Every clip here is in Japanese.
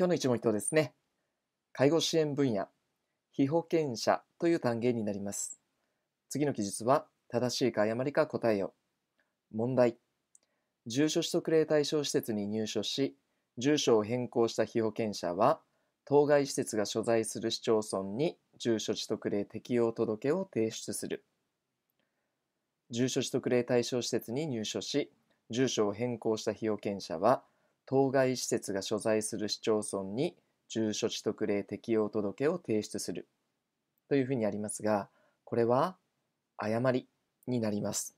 今日の一問一答ですね。介護支援分野、被保険者という単元になります。次の記述は、正しいか誤りか答えよ。問題。住所取得例対象施設に入所し、住所を変更した被保険者は、当該施設が所在する市町村に住所取得例適用届を提出する。住所取得例対象施設に入所し、住所を変更した被保険者は、当該施設が所在する市町村に住所地特例適用届を提出するというふうにありますが、これは誤りになります。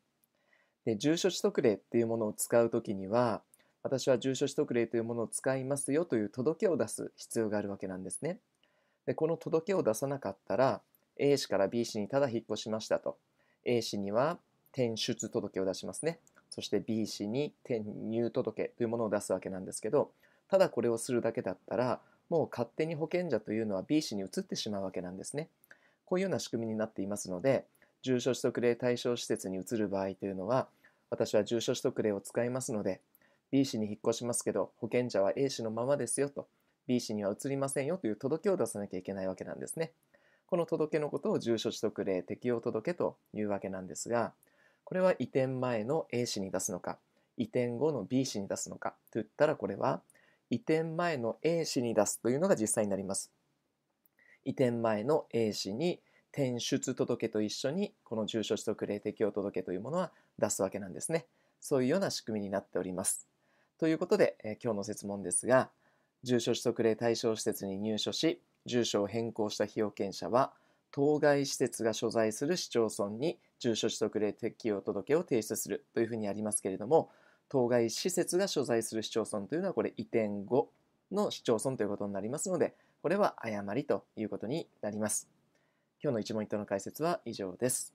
で住所地特例っていうものを使うときには、私は住所地特例というものを使いますよという届けを出す必要があるわけなんですね。でこの届けを出さなかったら、A 氏から B 氏にただ引っ越しましたと。A 氏には転出届を出しますね。そして B 氏に転入届というものを出すわけなんですけどただこれをするだけだったらもう勝手に保険者というのは B 氏に移ってしまうわけなんですね。こういうような仕組みになっていますので住所取得例対象施設に移る場合というのは私は住所取得例を使いますので B 氏に引っ越しますけど保険者は A 氏のままですよと B 氏には移りませんよという届けを出さなきゃいけないわけなんですね。この届けのことを住所取得例適用届というわけなんですがこれは移転前の A 氏に出すのか、移転後の B 氏に出すのかといったらこれは移転前の A 氏に出すというのが実際になります。移転前の A 氏に転出届と一緒にこの住所取得霊適用届というものは出すわけなんですね。そういうような仕組みになっております。ということで、え今日の説問ですが、住所取得例対象施設に入所し、住所を変更した被保険者は、当該施設が所在する市町村に住所取得令適用届を提出するというふうにありますけれども当該施設が所在する市町村というのはこれ移転後の市町村ということになりますのでこれは誤りということになります今日の一問一答の解説は以上です